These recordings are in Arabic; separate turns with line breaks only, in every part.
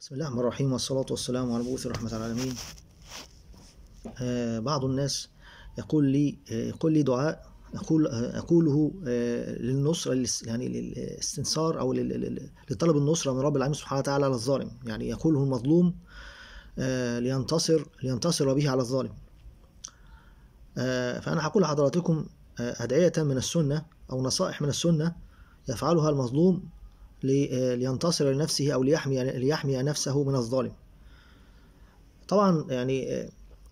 بسم الله الرحمن الرحيم والصلاة والسلام على مبعوث رحمة العالمين آه، بعض الناس يقول لي آه، يقول لي دعاء أقول أقوله آه، للنصرة يعني للاستنصار أو لطلب النصرة من رب العالمين سبحانه وتعالى على الظالم يعني يقوله المظلوم لينتصر لينتصر به على الظالم فأنا هقول لحضراتكم أدعية من السنة أو نصائح من السنة يفعلها المظلوم آه، لينتصر لنفسه أو ليحمي, ليحمي نفسه من الظالم طبعا يعني آه،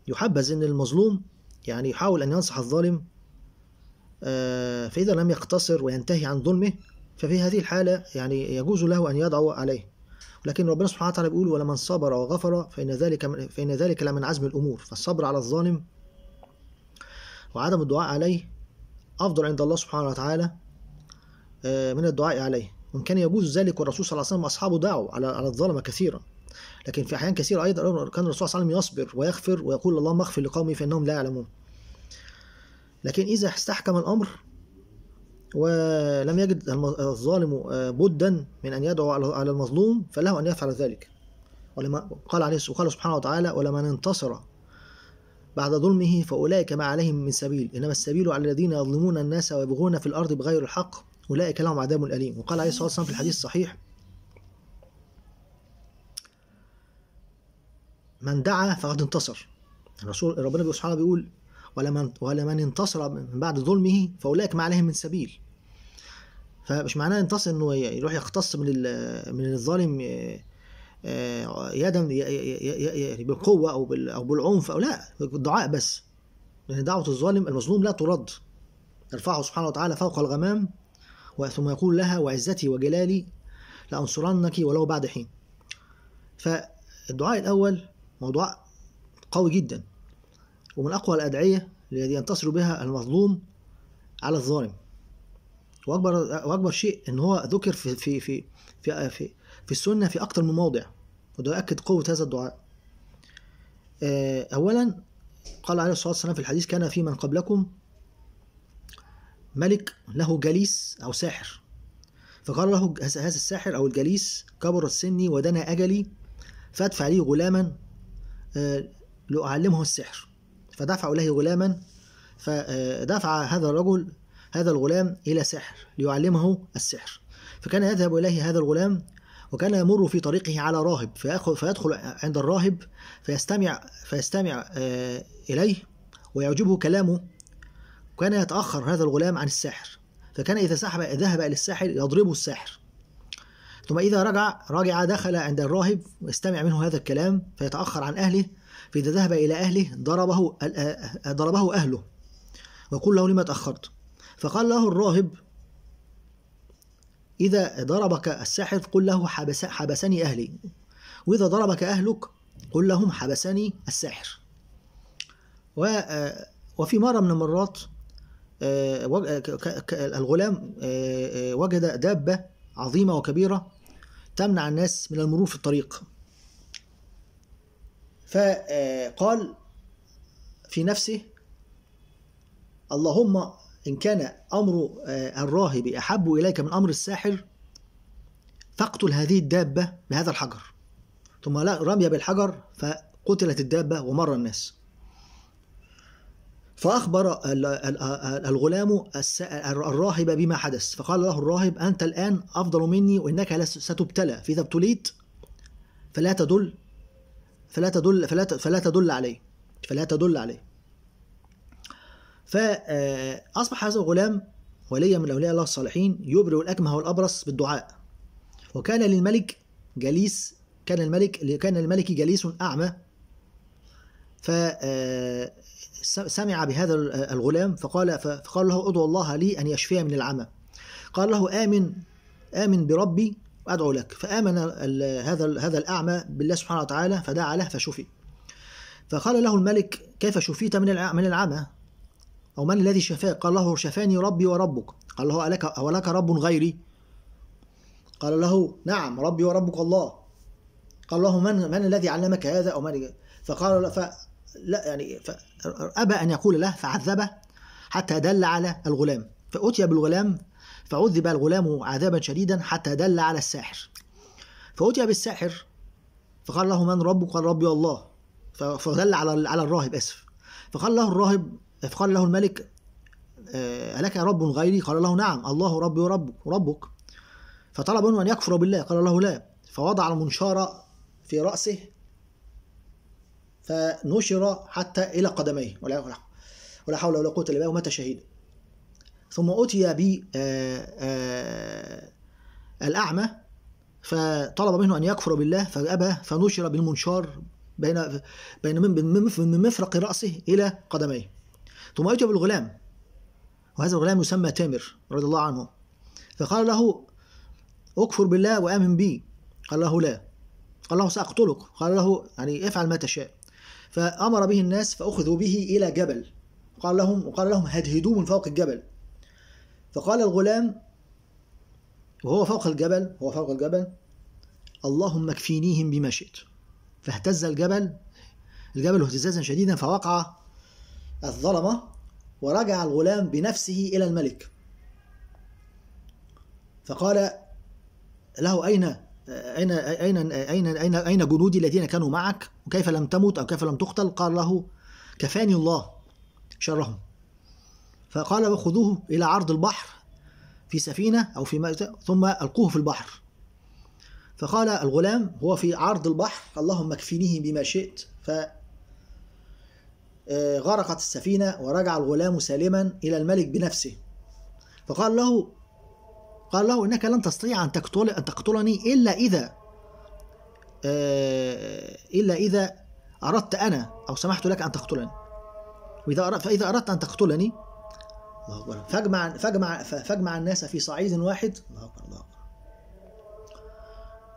يحبذ أن المظلوم يعني يحاول أن ينصح الظالم آه، فإذا لم يقتصر وينتهي عن ظلمه ففي هذه الحالة يعني يجوز له أن يدعو عليه لكن ربنا سبحانه وتعالى بيقول ولمن صبر وغفر فإن ذلك فإن ذلك لمن عزم الأمور فالصبر على الظالم وعدم الدعاء عليه أفضل عند الله سبحانه وتعالى من الدعاء عليه وإن كان يجوز ذلك والرسول صلى الله عليه وسلم وأصحابه دعوا على على الظلمة كثيرا لكن في أحيان كثيرة أيضا كان الرسول صلى الله عليه وسلم يصبر ويغفر ويقول اللهم اغفر لقومي فإنهم لا يعلمون لكن إذا استحكم الأمر ولم يجد الظالم آه، بدا من أن يدعو على المظلوم فله أن يفعل ذلك ولما قال عليه وقال سبحانه وتعالى ولمن انتصر بعد ظلمه فأولئك ما عليهم من سبيل إنما السبيل على الذين يظلمون الناس ويبغون في الأرض بغير الحق أولئك لهم عذاب أليم وقال عليه الصلاة والسلام في الحديث الصحيح من دعا فقد انتصر الرسول ربنا سبحانه بيقول ولمن ولمن انتصر من بعد ظلمه فاولئك ما عليهم من سبيل فمش معناه ينتصر انه يروح يختص من من الظالم آه، آه، يدا يعني بالقوه او او بالعنف او لا بالدعاء بس لان دعوه الظالم المظلوم لا ترد يرفعه سبحانه وتعالى فوق الغمام ثم يقول لها وعزتي وجلالي لأنصرنك ولو بعد حين فالدعاء الأول موضوع قوي جدا ومن أقوى الأدعية الذي ينتصر بها المظلوم على الظالم واكبر واكبر شيء ان هو ذكر في في في في في, في السنه في اكثر من موضع وده يؤكد قوه هذا الدعاء آه، اولا قال عليه الصلاه والسلام في الحديث كان في من قبلكم ملك له جليس أو ساحر فقال له هذا الساحر أو الجليس كبر سني ودنا أجلي فأدفع لي غلاما آه، لأعلمه السحر فدفع إليه غلاما فدفع آه، هذا الرجل هذا الغلام إلى ساحر ليعلمه السحر فكان يذهب إليه هذا الغلام وكان يمر في طريقه على راهب فيدخل عند الراهب فيستمع فيستمع آه، إليه ويعجبه كلامه كان يتأخر هذا الغلام عن الساحر فكان إذا سحب ذهب إلى الساحر يضربه الساحر ثم إذا رجع رجع دخل عند الراهب واستمع منه هذا الكلام فيتأخر عن أهله فإذا ذهب إلى أهله ضربه ضربه أهله وقل له لما تأخرت فقال له الراهب إذا ضربك الساحر قل له حبس حبسني أهلي وإذا ضربك أهلك قل لهم حبسني الساحر و آه، وفي مرة من المرات آه، آه، الغلام آه، وجد دابة عظيمة وكبيرة تمنع الناس من المرور في الطريق فقال في نفسه اللهم إن كان أمر الراهب أحب إليك من أمر الساحر فاقتل هذه الدابة بهذا الحجر ثم رمي بالحجر فقتلت الدابة ومر الناس فأخبر الغلام الراهب بما حدث فقال له الراهب أنت الآن أفضل مني وإنك ستبتلى فإذا ابتليت فلا تدل فلا تدل فلا فلا تدل عليه فلا تدل عليه فأصبح هذا الغلام وليا من أولياء الله الصالحين يبرئ الأكمه والأبرص بالدعاء وكان للملك جليس كان الملك كان الملك جليس أعمى ف آه، سمع بهذا آه، الغلام فقال فقال له ادعو الله لي ان يشفي من العمى قال له امن امن بربي وادعو لك فامن هذا هذا الاعمى بالله سبحانه وتعالى فدعا له فشفي فقال له الملك كيف شفيت من من العمى او من الذي شفاك قال له شفاني ربي وربك قال له ألك أولك رب غيري قال له نعم ربي وربك الله قال له من من الذي علمك هذا أو من فقال لا يعني أبى أن يقول له فعذبه حتى دل على الغلام فأتي بالغلام فعذب الغلام عذابا شديدا حتى دل على الساحر فأتي بالساحر فقال له من ربك قال ربي الله فدل على على الراهب اسف فقال له الراهب فقال له الملك آه، ألك رب غيري قال له نعم الله ربي وربك ربك فطلب منه أن يكفر بالله قال له لا فوضع المنشار في رأسه فنشر حتى إلى قدميه ولا حول ولا قوة إلا بالله ومات شهيدا ثم أتي ب آه، آه، الأعمى فطلب منه أن يكفر بالله فأبى فنشر بالمنشار بين بين من مفرق رأسه إلى قدميه ثم أتي بالغلام وهذا الغلام يسمى تامر رضي الله عنه فقال له اكفر بالله وامن بي قال له لا قال له ساقتلك قال له يعني افعل ما تشاء فأمر به الناس فأخذوا به إلى جبل قال لهم وقال لهم هدهدوه من فوق الجبل فقال الغلام وهو فوق الجبل هو فوق الجبل اللهم اكفينيهم بما شئت فاهتز الجبل الجبل اهتزازا شديدا فوقع الظلمة ورجع الغلام بنفسه إلى الملك فقال له أين أين أين أين أين أين جنودي الذين كانوا معك وكيف لم تمت أو كيف لم تقتل قال له كفاني الله شرهم فقال خذوه إلى عرض البحر في سفينة أو في ثم ألقوه في البحر فقال الغلام هو في عرض البحر اللهم اكفنيه بما شئت ف آه، غرقت السفينة ورجع الغلام سالما إلى الملك بنفسه فقال له قال له إنك لن تستطيع أن تقتل أن تقتلني إلا إذا آه، إلا إذا أردت أنا أو سمحت لك أن تقتلني وإذا أردت فإذا أردت أن تقتلني الله أكبر فاجمع فاجمع فاجمع الناس في صعيد واحد الله أكبر الله أكبر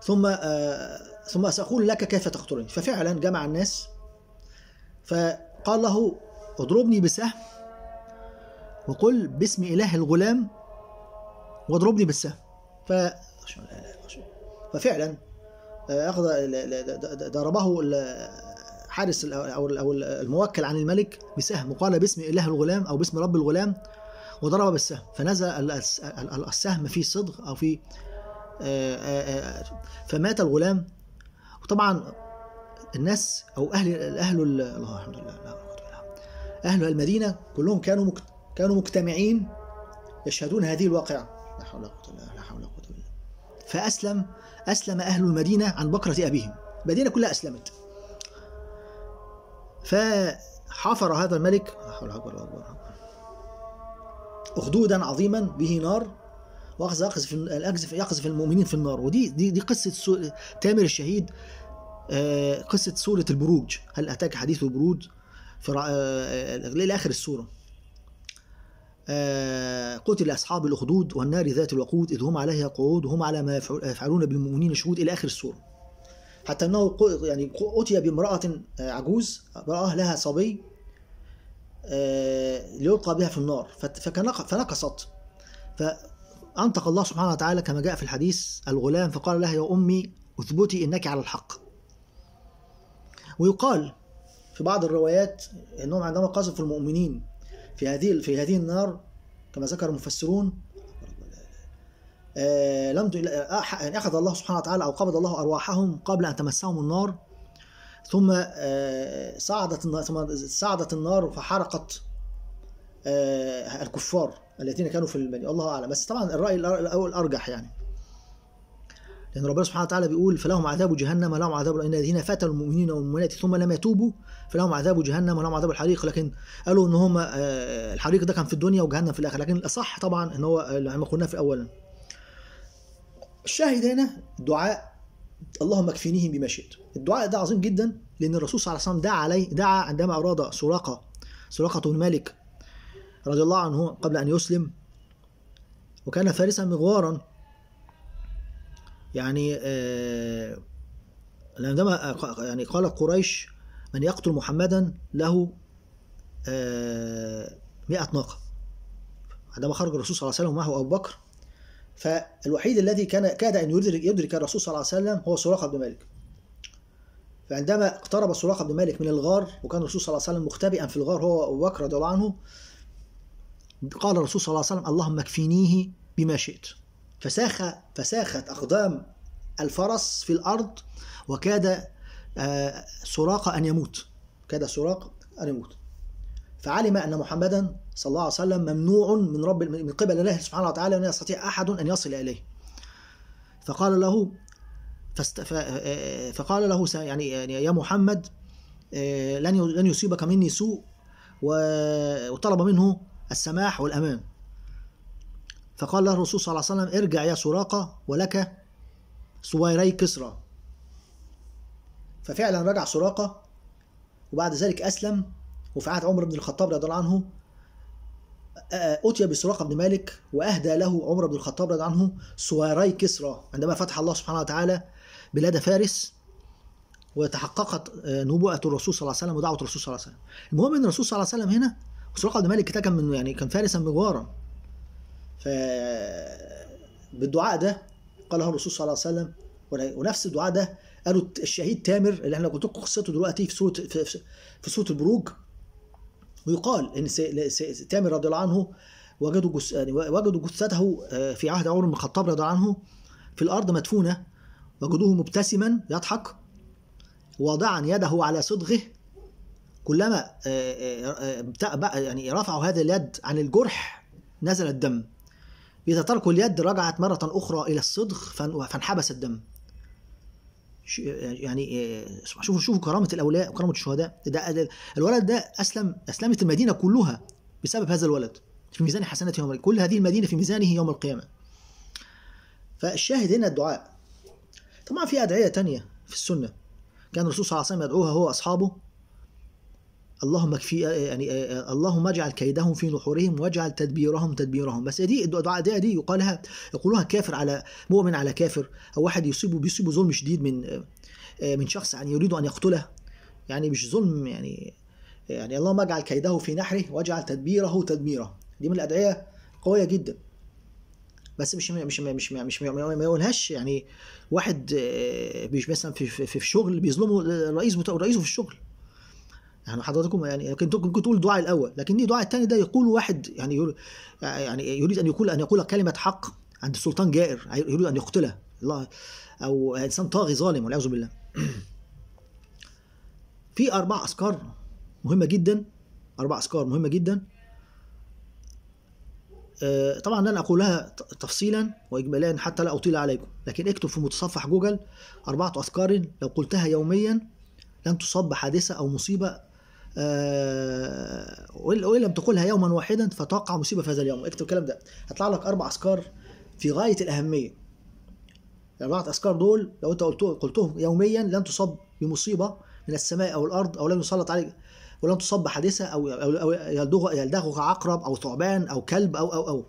ثم آه، ثم سأقول لك كيف تقتلني ففعلا جمع الناس فقال له اضربني بسهم وقل باسم إله الغلام واضربني بالسهم ف ففعلا اخذ ضربه حارس او او الموكل عن الملك بسهم وقال باسم اله الغلام او باسم رب الغلام وضرب بالسهم فنزل السهم في صدغ او في آه، آه، فمات الغلام وطبعا الناس او اهل اهل الله الحمد لله اهل المدينه كلهم كانوا كانوا مجتمعين يشهدون هذه الواقعه لا حول ولا قوة إلا بالله لا حول ولا قوة إلا بالله فأسلم أسلم أهل المدينة عن بكرة أبيهم المدينة كلها أسلمت فحفر هذا الملك لا حول ولا قوة إلا بالله أخدودا عظيما به نار واخذ يقذف يقذف يقذف المؤمنين في النار ودي دي دي قصه تامر الشهيد آه، قصه سوره البروج هل اتاك حديث البروج في آه, آه، لاخر السوره آه، قتل أصحاب الأخدود والنار ذات الوقود إذ هم عليها قعود وهم على ما يفعلون بالمؤمنين شهود إلى آخر السورة حتى أنه يعني أتي بامرأة آه، عجوز امرأة لها صبي آه، ليلقى بها في النار فنقصت فأنطق الله سبحانه وتعالى كما جاء في الحديث الغلام فقال لها يا أمي اثبتي إنك على الحق ويقال في بعض الروايات انهم عندما قذفوا المؤمنين في هذه في هذه النار كما ذكر المفسرون آه، لم آه، يعني اخذ الله سبحانه وتعالى او قبض الله ارواحهم قبل ان تمسهم النار ثم صعدت آه، ثم صعدت النار فحرقت الكفار الذين كانوا في المدينه الله اعلم بس طبعا الراي الارجح يعني لان ربنا سبحانه وتعالى بيقول فلهم عذاب جهنم لهم عذاب ان الذين فتنوا المؤمنين والمؤمنات ثم لم يتوبوا فلهم عذاب جهنم ولهم عذاب الحريق لكن قالوا ان هم آه، الحريق ده كان في الدنيا وجهنم في الاخره لكن الاصح طبعا ان هو لما قلناه في الاول الشاهد هنا دعاء اللهم اكفنيهم بما شئت الدعاء ده عظيم جدا لان الرسول صلى الله عليه وسلم دعا عليه دعا عندما اراد سراقه سراقه بن مالك رضي الله عنه قبل ان يسلم وكان فارسا مغوارا يعني آه، عندما يعني قال قريش من يقتل محمدا له آه، مئة ناقة عندما خرج الرسول صلى الله عليه وسلم ومعه أبو بكر فالوحيد الذي كان كاد أن يدرك, يدرك الرسول صلى الله عليه وسلم هو سراقة بن مالك فعندما اقترب سراقة بن مالك من الغار وكان الرسول صلى الله عليه وسلم مختبئا في الغار هو أبو بكر رضي الله عنه قال الرسول صلى الله عليه وسلم اللهم اكفينيه بما شئت فساخ فساخت أقدام الفرس في الأرض وكاد آه، سراقة أن يموت كاد سراق أن يموت فعلم أن محمدا صلى الله عليه وسلم ممنوع من رب من قبل الله سبحانه وتعالى ولا يستطيع أحد أن يصل إليه فقال له آه، آه، فقال له يعني،, يعني يا محمد لن لن يصيبك مني سوء وطلب منه السماح والأمان فقال له الرسول صلى الله عليه وسلم ارجع يا سراقة ولك سويري كسرى ففعلا رجع سراقة وبعد ذلك أسلم وفي عهد عمر بن الخطاب رضي الله عنه أتي بسراقة بن مالك وأهدى له عمر بن الخطاب رضي الله عنه سويري كسرى عندما فتح الله سبحانه وتعالى بلاد فارس وتحققت نبوءة الرسول صلى الله عليه وسلم ودعوة الرسول صلى الله عليه وسلم. المهم إن الرسول صلى الله عليه وسلم هنا سراقة بن مالك ده كان من يعني كان فارسا مجوارا فبالدعاء ده قاله الرسول صلى الله عليه وسلم ونفس الدعاء ده قالوا الشهيد تامر اللي احنا قلت لكم قصته دلوقتي في سوره في سوره البروج ويقال ان تامر رضي الله عنه وجدوا جس... يعني وجدوا جثته آه، في عهد عمر بن الخطاب رضي الله عنه في الارض مدفونه وجدوه مبتسما يضحك واضعا يده على صدغه كلما آه، آه، يعني رفعوا هذا اليد عن الجرح نزل الدم إذا تركوا اليد رجعت مرة أخرى إلى الصدغ فانحبس الدم يعني آه، شوفوا شوفوا كرامة الأولياء وكرامة الشهداء ده الولد ده أسلم أسلمت المدينة كلها بسبب هذا الولد في ميزان حسنة يوم كل هذه المدينة في ميزانه يوم القيامة فالشاهد هنا الدعاء طبعا في أدعية تانية في السنة كان الرسول صلى الله عليه وسلم يدعوها هو وأصحابه اللهم اكفي آه، آه، يعني آه، اللهم اجعل كيدهم في نحورهم واجعل تدبيرهم تدبيرهم بس دي الدعاء دي, دي يقالها يقولها كافر على مؤمن على كافر او واحد يصيبه بيصيبه ظلم شديد من من شخص يعني يريد ان يقتله يعني مش ظلم يعني يعني اللهم اجعل كيده في نحره واجعل تدبيره تدميره دي من الادعيه قويه جدا بس مش مش مش مش ما يقولهاش يعني واحد مش مثلا في, في, في شغل بيظلمه رئيس رئيسه في الشغل يعني حضراتكم يعني ممكن تقول الدعاء الاول لكن الدعاء الثاني ده يقول واحد يعني يعني يريد ان يقول ان يقول كلمه حق عند السلطان جائر يريد ان يقتله الله او انسان طاغي ظالم والعياذ بالله في اربع اذكار مهمه جدا اربع اذكار مهمه جدا آه، طبعا لن اقولها تفصيلا واجمالا حتى لا اطيل عليكم لكن اكتب في متصفح جوجل اربعه اذكار لو قلتها يوميا لن تصاب بحادثه او مصيبه آه، وان لم تقلها يوما واحدا فتوقع مصيبه في هذا اليوم اكتب الكلام ده هطلع لك اربع اذكار في غايه الاهميه الأربعة اذكار دول لو انت قلتهم يوميا لن تصب بمصيبه من السماء او الارض او لن يسلط عليك ولن تصب بحادثه او او أو يلدغ يلدغك عقرب او ثعبان او كلب او او او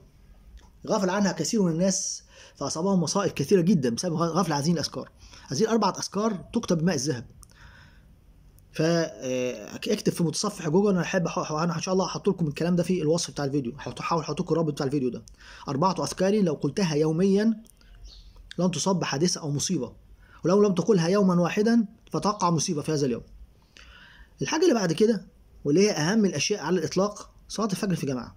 غفل عنها كثير من الناس فاصابهم مصائب كثيره جدا بسبب غفل عن هذه الاذكار هذه الاربعه اذكار تكتب بماء الذهب فاكتب في متصفح جوجل انا احب انا ان شاء الله هحط لكم الكلام ده في الوصف بتاع الفيديو هحاول احط لكم الرابط بتاع الفيديو ده اربعه افكار لو قلتها يوميا لن تصاب بحادثه او مصيبه ولو لم تقلها يوما واحدا فتقع مصيبه في هذا اليوم الحاجه اللي بعد كده واللي هي اهم الاشياء على الاطلاق صلاه الفجر في جماعه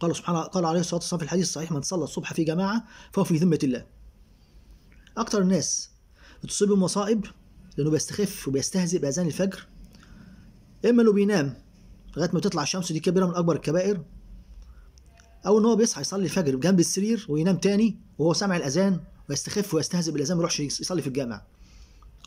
قال سبحانه قال عليه الصلاه والسلام في الحديث الصحيح من صلى الصبح في جماعه فهو في ذمه الله اكثر الناس بتصيبهم مصائب لأنه بيستخف وبيستهزئ بأذان الفجر إما إنه بينام لغاية ما تطلع الشمس دي كبيرة من أكبر الكبائر أو إن هو بيصحى يصلي الفجر جنب السرير وينام تاني وهو سامع الأذان ويستخف ويستهزئ بالأذان ويروح يصلي في الجامع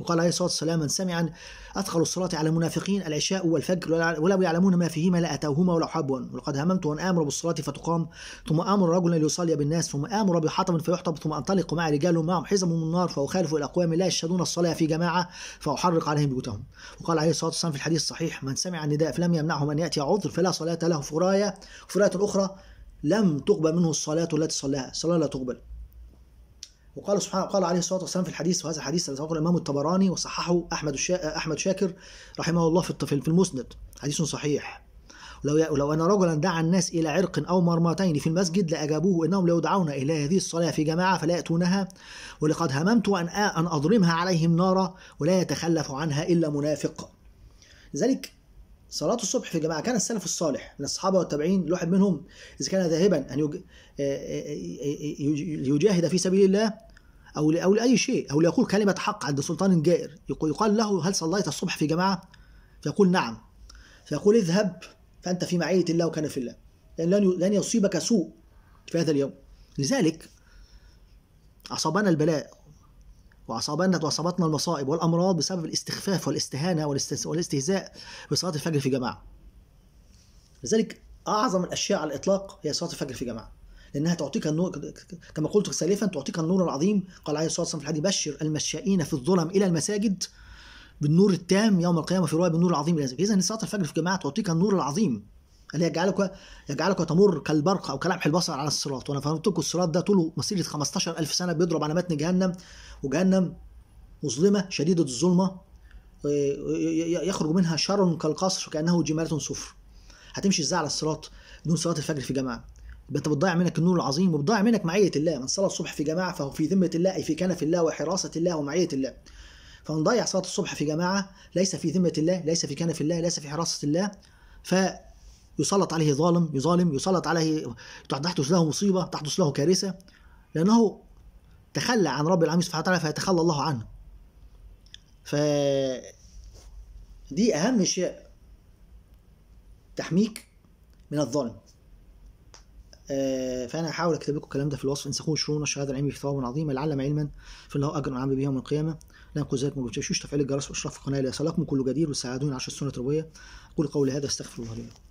وقال عليه الصلاة والسلام من سمع أثقل الصلاة على المنافقين العشاء والفجر ولو يعلمون ما فيهما لأتوهما ولو حبوا ولقد هممت أن آمر بالصلاة فتقام ثم آمر رجلا ليصلي بالناس ثم آمر بحطب فيحطب ثم أنطلق مع رجال معهم حزم من النار فأخالف إلى أقوام لا يشهدون الصلاة في جماعة فأحرق عليهم بيوتهم وقال عليه الصلاة والسلام في الحديث الصحيح من سمع النداء فلم يمنعه من يأتي عذر فلا صلاة له في راية راية أخرى لم تقبل منه الصلاة التي صلاها صلاة لا تقبل وقال سبحانه قال عليه الصلاه والسلام في الحديث وهذا الحديث الذي رواه الامام الطبراني وصححه احمد الشا... احمد شاكر رحمه الله في في المسند حديث صحيح لو لو ان رجلا دعا الناس الى عرق او مرمتين في المسجد لاجابوه انهم لو دعونا الى هذه الصلاه في جماعه فلا ياتونها ولقد هممت ان ان اضرمها عليهم نارا ولا يتخلف عنها الا منافق. لذلك صلاة الصبح في جماعة كان السلف الصالح من الصحابة والتابعين الواحد منهم إذا كان ذاهبا أن آه، آه، آه، يجاهد في سبيل الله أو أو لأي شيء أو ليقول كلمة حق عند سلطان جائر يقال له هل صليت الصبح في جماعة؟ فيقول نعم فيقول اذهب فأنت في معية الله وكان في الله لأن لن يصيبك سوء في هذا اليوم لذلك أصابنا البلاء وأصابنا وأصابتنا المصائب والأمراض بسبب الاستخفاف والاستهانة والاستهزاء بصلاة الفجر في جماعة لذلك أعظم الأشياء على الإطلاق هي صلاة الفجر في جماعة لأنها تعطيك النور كما قلت سالفا تعطيك النور العظيم قال عليه الصلاة والسلام في الحديث بشر المشائين في الظلم إلى المساجد بالنور التام يوم القيامة في رواية بالنور العظيم إذا صلاة الفجر في جماعة تعطيك النور العظيم قال يجعلك يجعلك تمر كالبرق او كلمح البصر على الصراط وانا لكم الصراط ده طوله مسيره 15000 سنه بيضرب على متن جهنم وجهنم مظلمه شديده الظلمه يخرج منها شر كالقصر كانه جماله صفر هتمشي ازاي على الصراط دون صلاه الفجر في جماعه يبقى انت بتضيع منك النور العظيم وبتضيع منك معيه الله من صلى الصبح في جماعه فهو في ذمه الله اي في كنف الله وحراسه الله ومعيه الله فنضيع صلاه الصبح في جماعه ليس في ذمه الله ليس في كنف الله ليس في حراسه الله ف يسلط عليه ظالم يظالم يسلط عليه تحدث له مصيبة تحدث له كارثة لأنه تخلى عن رب العالمين سبحانه وتعالى فيتخلى الله عنه ف دي أهم شيء تحميك من الظالم آه، فانا هحاول اكتب لكم الكلام ده في الوصف انسخوه شرونا شرون الشهاده العلمي في ثواب عظيم لعلم علما الله اجر عمل به يوم القيامه لا ينقذ ذلك ما تفعيل الجرس واشراف القناه ليصلكم كل جدير وساعدوني عشر السنه التربيه اقول قولي هذا استغفر الله لي